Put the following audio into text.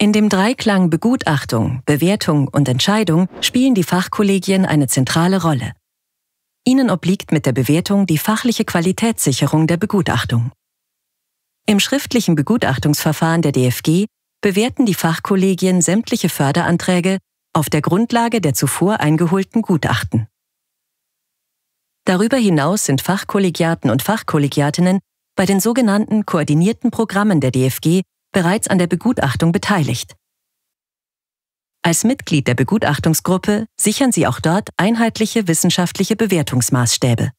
In dem Dreiklang Begutachtung, Bewertung und Entscheidung spielen die Fachkollegien eine zentrale Rolle. Ihnen obliegt mit der Bewertung die fachliche Qualitätssicherung der Begutachtung. Im schriftlichen Begutachtungsverfahren der DFG bewerten die Fachkollegien sämtliche Förderanträge auf der Grundlage der zuvor eingeholten Gutachten. Darüber hinaus sind Fachkollegiaten und Fachkollegiatinnen bei den sogenannten koordinierten Programmen der DFG bereits an der Begutachtung beteiligt. Als Mitglied der Begutachtungsgruppe sichern sie auch dort einheitliche wissenschaftliche Bewertungsmaßstäbe.